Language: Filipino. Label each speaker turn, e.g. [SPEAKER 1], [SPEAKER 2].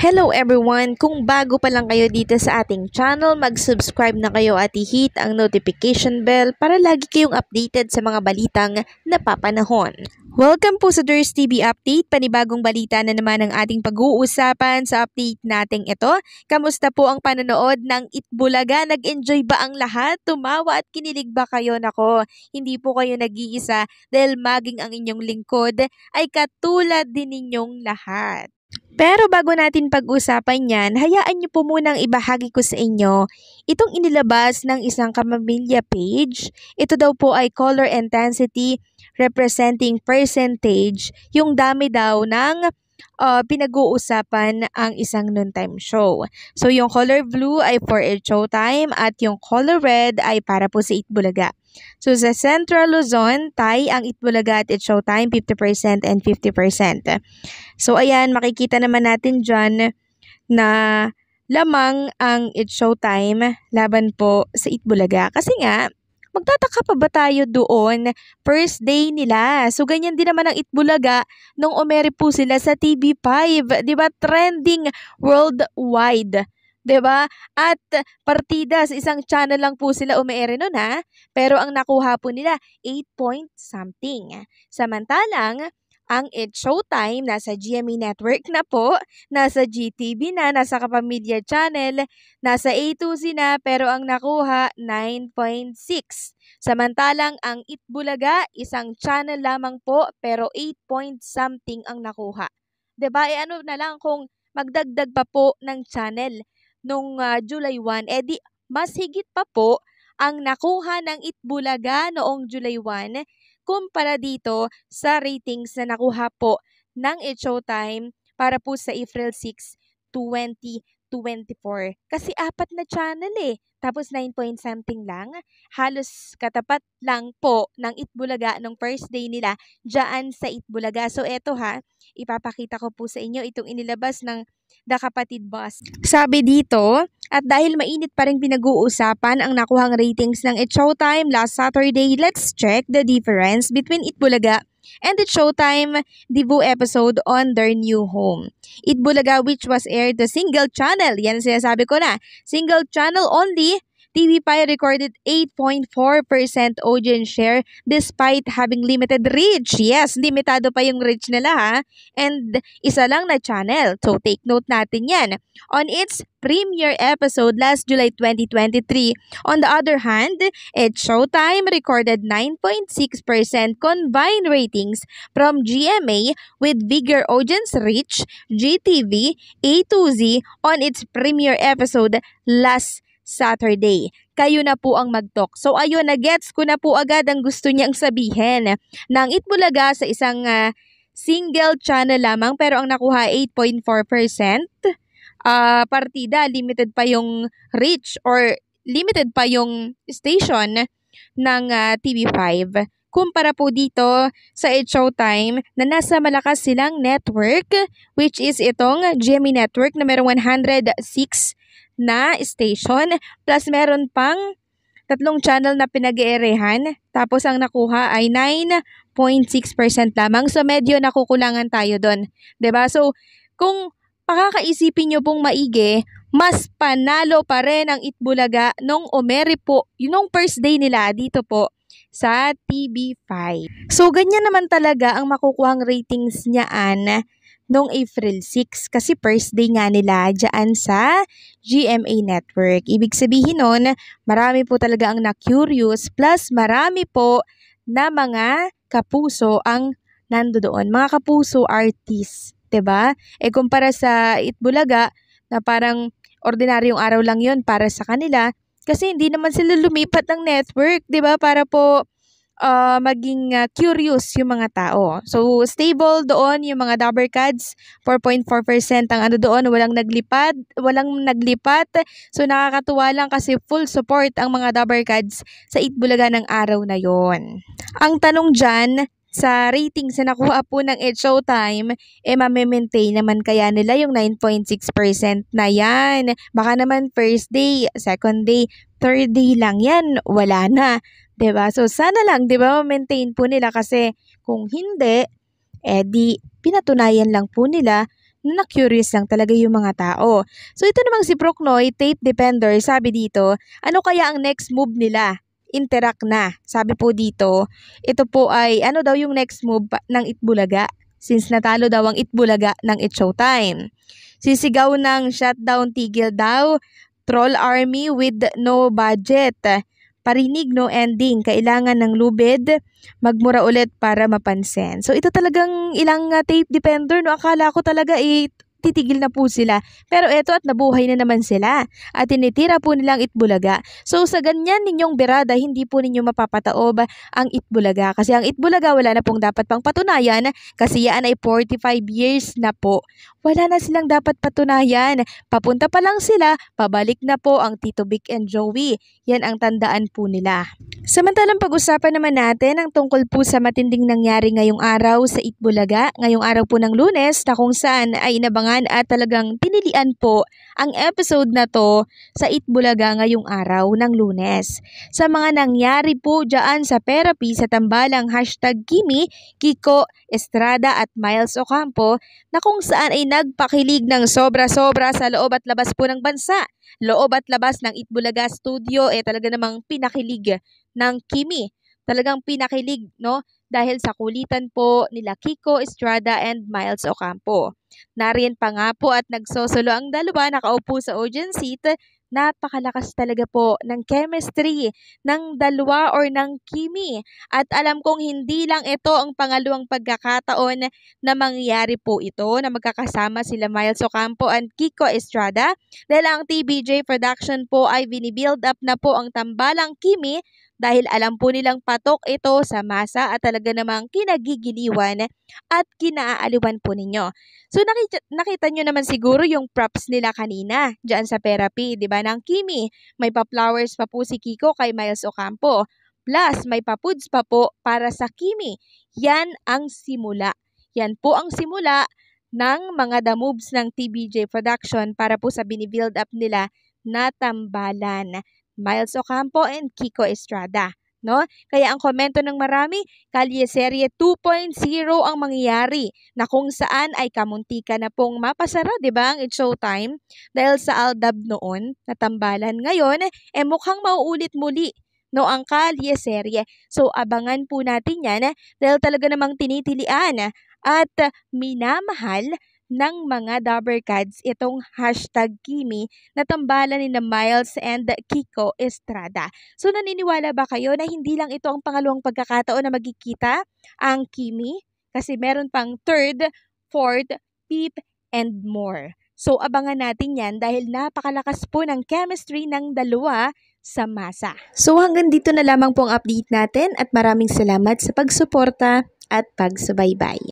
[SPEAKER 1] Hello everyone! Kung bago pa lang kayo dito sa ating channel, mag-subscribe na kayo at i-hit ang notification bell para lagi kayong updated sa mga balitang napapanahon. Welcome po sa Durs TV Update, panibagong balita na naman ang ating pag-uusapan sa update nating ito. Kamusta po ang panonood ng Itbulaga? Nag-enjoy ba ang lahat? Tumawa at kinilig ba kayo? Nako, hindi po kayo nag-iisa dahil maging ang inyong lingkod ay katulad din ninyong lahat. Pero bago natin pag-usapan yan, hayaan niyo po munang ibahagi ko sa inyo itong inilabas ng isang kamamilya page. Ito daw po ay color intensity representing percentage, yung dami daw ng uh, pinag-uusapan ang isang noontime show. So yung color blue ay for a showtime at yung color red ay para po sa Itbulaga. So sa Central Luzon, Tay ang Itbulaga at It Showtime 50% and 50%. So ayan, makikita naman natin dyan na lamang ang It Showtime laban po sa Itbulaga. Kasi nga, magtataka pa ba tayo doon first day nila? So, ganyan din naman ang Itbulaga nung umeri po sila sa TV5. ba diba? Trending worldwide. 'di ba? At partidas, isang channel lang po sila umeere noon ha. Pero ang nakuha po nila 8 point something. Samantalang ang It's Showtime, nasa GMA e Network na po, nasa GTV na, nasa Kapamilya Channel, nasa A2C na, pero ang nakuha, 9.6. Samantalang ang Bulaga, isang channel lamang po, pero 8 point something ang nakuha. ba diba? E ano na lang kung magdagdag pa po ng channel nung uh, July 1, edi eh, mas higit pa po ang nakuha ng Itbulaga noong July 1 kumpara dito sa ratings na nakuha po ng It Showtime para po sa April 6, 2024. Kasi apat na channel eh. Tapos 9 point something lang. Halos katapat lang po ng Itbulaga nung first day nila dyan sa Itbulaga. So eto ha, ipapakita ko po sa inyo itong inilabas ng The Kapatid boss. Sabi dito, at dahil mainit pa rin pinag-uusapan ang nakuhang ratings ng It Showtime last Saturday, let's check the difference between Itbulaga and It Showtime debut episode on their new home. It Bulaga which was aired the single channel, yan sinasabi ko na, single channel only TV5 recorded 8.4% audience share despite having limited reach. Yes, limitado pa yung reach nila ha. And isa lang na channel. So take note natin yan. On its premiere episode last July 2023. On the other hand, Ed Showtime recorded 9.6% combined ratings from GMA with bigger audience reach, GTV, A2Z on its premiere episode last Saturday. Kayo na po ang mag-talk. So ayun, na-gets ko na po agad ang gusto niyang sabihin Nang Itbulaga sa isang uh, single channel lamang pero ang nakuha 8.4% uh, ah, partida, limited pa yung reach or limited pa yung station ng uh, ah, TV5 kumpara po dito sa It Showtime na nasa malakas silang network which is itong Gemini Network na mayroong 106 na station. Plus meron pang tatlong channel na pinag-eerehan. Tapos ang nakuha ay 9.6% lamang. So medyo nakukulangan tayo doon. ba diba? So kung pakakaisipin nyo pong maigi, mas panalo pa rin ang Itbulaga nung Omeri po, yun nung first day nila dito po sa TB5. So ganyan naman talaga ang makukuhang ratings niyaan noong April 6 kasi first day nga nila dyan sa GMA Network. Ibig sabihin nun, marami po talaga ang na-curious plus marami po na mga kapuso ang nando doon. Mga kapuso artists, ba? Diba? E kumpara sa Itbulaga na parang ordinaryong araw lang yon para sa kanila kasi hindi naman sila lumipat ng network, 'di ba? Para po uh, maging uh, curious yung mga tao. So, stable doon yung mga double cards, 4.4% ang ano doon, walang naglipat, walang naglipat. So, nakakatuwa lang kasi full support ang mga double cards sa Itbulaga ng araw na yon. Ang tanong dyan, sa ratings na nakuha po ng Ed Showtime, eh mamimaintain naman kaya nila yung 9.6% na yan. Baka naman first day, second day, third day lang yan, wala na. ba diba? So sana lang, di ba diba, mamaintain po nila kasi kung hindi, eh di pinatunayan lang po nila na na-curious lang talaga yung mga tao. So ito namang si Proknoy, tape depender, sabi dito, ano kaya ang next move nila? interact na. Sabi po dito, ito po ay ano daw yung next move ng Itbulaga since natalo daw ang Itbulaga ng It Showtime. Sisigaw ng shutdown tigil daw, troll army with no budget. Parinig no ending, kailangan ng lubid, magmura ulit para mapansin. So ito talagang ilang uh, tape depender, no? Akala ko talaga 8 eh, titigil na po sila. Pero eto at nabuhay na naman sila at tinitira po nilang itbulaga. So sa ganyan ninyong berada, hindi po ninyo mapapataob ang itbulaga. Kasi ang itbulaga wala na pong dapat pang patunayan kasi yan ay 45 years na po wala na silang dapat patunayan. Papunta pa lang sila, pabalik na po ang Tito Vic and Joey. Yan ang tandaan po nila. Samantalang pag-usapan naman natin ang tungkol po sa matinding nangyari ngayong araw sa Itbulaga, ngayong araw po ng lunes na kung saan ay inabangan at talagang pinilian po ang episode na to sa Itbulaga ngayong araw ng lunes. Sa mga nangyari po dyan sa therapy sa tambalang hashtag Kimi, Kiko, Estrada at Miles Ocampo na kung saan ay nagpakilig ng sobra-sobra sa loob at labas po ng bansa. Loob at labas ng Itbulaga Studio eh talaga namang pinakilig ng Kimi. Talagang pinakilig, no? Dahil sa kulitan po nila Kiko Estrada and Miles Ocampo. Narin pa nga po at nagsosolo ang dalawa nakaupo sa audience seat napakalakas talaga po ng chemistry ng dalawa or ng Kimi. At alam kong hindi lang ito ang pangalawang pagkakataon na mangyari po ito na magkakasama sila Miles Ocampo and Kiko Estrada dahil ang TBJ production po ay binibuild up na po ang tambalang Kimi dahil alam po nilang patok ito sa masa at talaga namang kinagigiliwan at kinaaaliwan po ninyo. So nakita, nakita nyo naman siguro yung props nila kanina dyan sa therapy, di ba, ng Kimi. May pa-flowers pa po si Kiko kay Miles Ocampo. Plus, may pa-foods pa po para sa Kimi. Yan ang simula. Yan po ang simula ng mga the moves ng TBJ production para po sa binibuild up nila na tambalan. Miles Ocampo and Kiko Estrada. No? Kaya ang komento ng marami, Kalye Serie 2.0 ang mangyayari na kung saan ay kamuntika na pong mapasara, di ba, ang It's Showtime dahil sa Aldab noon natambalan ngayon, eh mukhang mauulit muli no ang Kalye Serie. So abangan po natin yan dahil talaga namang tinitilian at minamahal ng mga Dabbercads itong hashtag Kimi na tambalan ni na Miles and Kiko Estrada. So naniniwala ba kayo na hindi lang ito ang pangalawang pagkakataon na magkikita ang Kimi? Kasi meron pang third, fourth, peep, and more. So abangan natin yan dahil napakalakas po ng chemistry ng dalawa sa masa. So hanggang dito na lamang po ang update natin at maraming salamat sa pagsuporta at pagsubaybay.